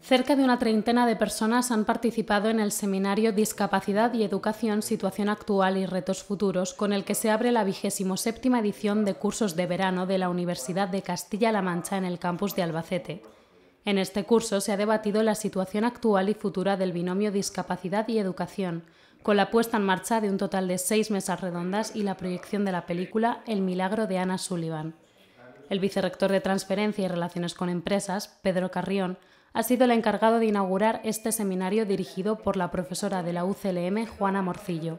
Cerca de una treintena de personas han participado en el seminario Discapacidad y Educación, Situación Actual y Retos Futuros, con el que se abre la vigésimo séptima edición de cursos de verano de la Universidad de Castilla-La Mancha en el campus de Albacete. En este curso se ha debatido la situación actual y futura del binomio discapacidad y educación, con la puesta en marcha de un total de seis mesas redondas y la proyección de la película El milagro de Ana Sullivan. El vicerrector de Transferencia y Relaciones con Empresas, Pedro Carrión, ha sido el encargado de inaugurar este seminario dirigido por la profesora de la UCLM, Juana Morcillo.